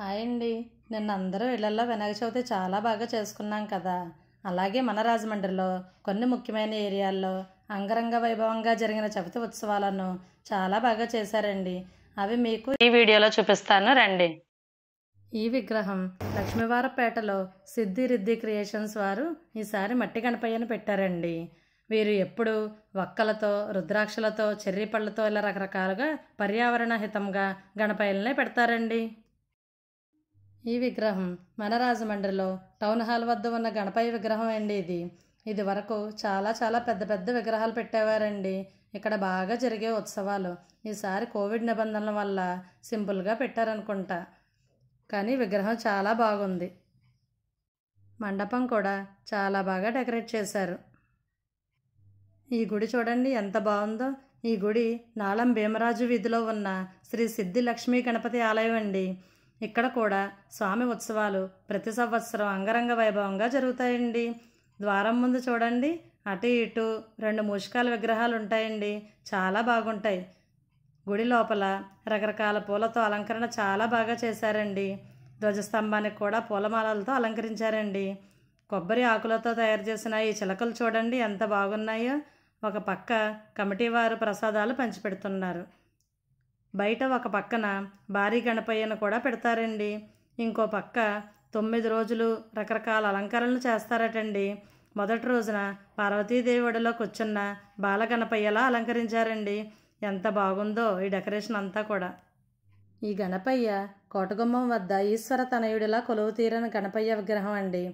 hi అండి నిన్న అందరూ ఇళ్లల్లో వినాయక చవితి చాలా బాగా చేసుకున్నాం కదా అలాగే మన రాజమండ్రిలో కొన్ని ముఖ్యమైన ఏరియాల్లో అంగరంగ వైభవంగా జరిగిన చవితి ఉత్సవాలను చాలా బాగా చేశారండి అవి మీకు ఈ వీడియోలో చూపిస్తాను రండి ఈ విగ్రహం లక్ష్మీవారపేటలో సిద్ధి రిద్ధి క్రియేషన్స్ వారు ఈసారి మట్టి గణపయ్యను పెట్టారండి వీరు ఎప్పుడు వక్కలతో రుద్రాక్షలతో చెర్రీ పళ్ళతో ఇలా రకరకాలుగా పర్యావరణ హితంగా గణపయ్యలనే పెడతారండి ఈ విగ్రహం మన రాజమండ్రిలో టౌన్ హాల్ వద్ద ఉన్న గణపతి విగ్రహం అండి ఇది ఇది వరకు చాలా చాలా పెద్ద పెద్ద విగ్రహాలు పెట్టేవారండి ఇక్కడ బాగా జరిగే ఉత్సవాలు ఈసారి కోవిడ్ నిబంధనల వల్ల సింపుల్గా పెట్టారనుకుంటా కానీ విగ్రహం చాలా బాగుంది మండపం కూడా చాలా బాగా డెకరేట్ చేశారు ఈ గుడి చూడండి ఎంత బాగుందో ఈ గుడి నాళం భీమరాజు వీధిలో ఉన్న శ్రీ సిద్ధి లక్ష్మీ గణపతి ఆలయం అండి ఇక్కడ కూడా స్వామి ఉత్సవాలు ప్రతి సంవత్సరం అంగరంగ వైభవంగా జరుగుతాయండి ద్వారం ముందు చూడండి అటు ఇటు రెండు మూషికాల విగ్రహాలు ఉంటాయండి చాలా బాగుంటాయి గుడి లోపల రకరకాల పూలతో అలంకరణ చాలా బాగా చేశారండి ధ్వజస్తంభానికి కూడా పూలమాలలతో అలంకరించారండి కొబ్బరి ఆకులతో తయారు చేసిన ఈ చిలకలు చూడండి ఎంత బాగున్నాయో ఒక పక్క కమిటీ వారు ప్రసాదాలు పంచిపెడుతున్నారు బయట ఒక పక్కన భారీ గణపయ్యను కూడా పెడతారండి ఇంకో పక్క తొమ్మిది రోజులు రకరకాల అలంకరణలు చేస్తారటండి మొదటి రోజున పార్వతీదేవి ఒడిలో కూర్చున్న బాలగణపయ్యలా అలంకరించారండి ఎంత బాగుందో ఈ డెకరేషన్ అంతా కూడా ఈ గణపయ్య కోటగుమ్మం వద్ద ఈశ్వర తనయుడిలా కొలువు తీరిన గణపయ్య విగ్రహం అండి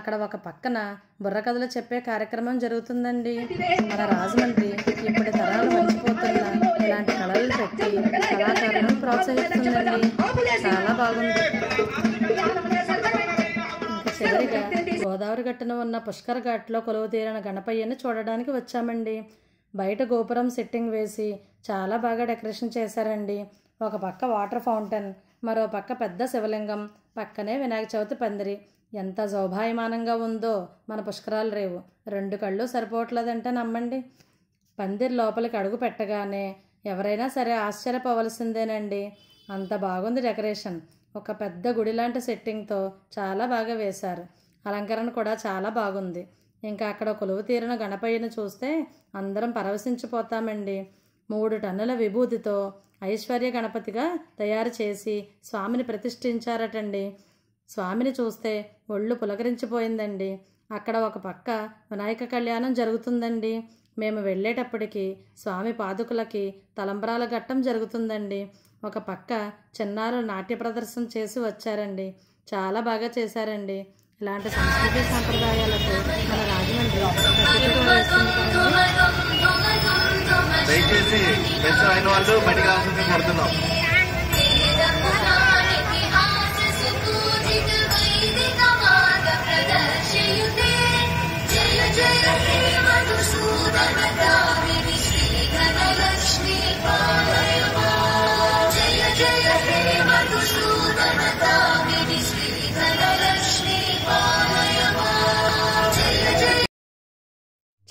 అక్కడ ఒక పక్కన బుర్రకథలు చెప్పే కార్యక్రమం జరుగుతుందండి మన రాజమండ్రి ఇప్పటి తరాలు మంచి ఇలాంటి కళలు శక్తి కళాకారులను ప్రోత్సహిస్తుందండి చాలా బాగుంది ఇంకా చివరిగా గోదావరి గట్టున ఉన్న పుష్కర్ ఘాట్లో కొలువు తీరిన గణపయ్యను చూడడానికి వచ్చామండి బయట గోపురం సెట్టింగ్ వేసి చాలా బాగా డెకరేషన్ చేశారండి ఒక పక్క వాటర్ ఫౌంటైన్ మరో పక్క పెద్ద శివలింగం పక్కనే వినాయక చవితి పందిరి ఎంత శోభాయమానంగా ఉందో మన పుష్కరాలు రేవు రెండు కళ్ళు సరిపోవట్లేదంటే నమ్మండి పందిరి లోపలికి అడుగు పెట్టగానే ఎవరైనా సరే ఆశ్చర్యపోవలసిందేనండి అంత బాగుంది డెకరేషన్ ఒక పెద్ద గుడి లాంటి సెట్టింగ్తో చాలా బాగా వేశారు అలంకరణ కూడా చాలా బాగుంది ఇంకా అక్కడ కొలువు తీరిన గణపయ్యను చూస్తే అందరం పరవశించిపోతామండి మూడు టన్నుల విభూతితో ఐశ్వర్య గణపతిగా తయారు చేసి స్వామిని ప్రతిష్ఠించారటండి స్వామిని చూస్తే ఒళ్ళు పులకరించిపోయిందండి అక్కడ ఒక పక్క వినాయక కళ్యాణం జరుగుతుందండి మేము వెళ్ళేటప్పటికీ స్వామి పాదుకులకి తలంబ్రాల ఘట్టం జరుగుతుందండి ఒక పక్క చిన్నారు నాట్య ప్రదర్శన చేసి వచ్చారండి చాలా బాగా చేశారండి ఇలాంటి సంస్కృతి సాంప్రదాయాలకు మన రాజమండ్రి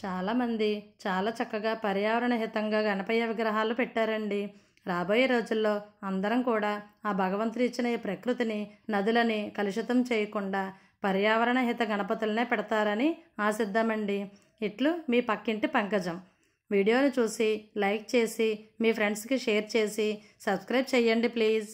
చాలామంది చాలా చక్కగా పర్యావరణ హితంగా గణపయ్య విగ్రహాలు పెట్టారండి రాబోయే రోజుల్లో అందరం కూడా ఆ భగవంతుడు ఇచ్చిన ఈ ప్రకృతిని నదులని కలుషితం చేయకుండా పర్యావరణ హిత గణపతులనే పెడతారని ఆశిద్దామండి ఇట్లు మీ పక్కింటి పంకజం వీడియోని చూసి లైక్ చేసి మీ ఫ్రెండ్స్కి షేర్ చేసి సబ్స్క్రైబ్ చేయండి ప్లీజ్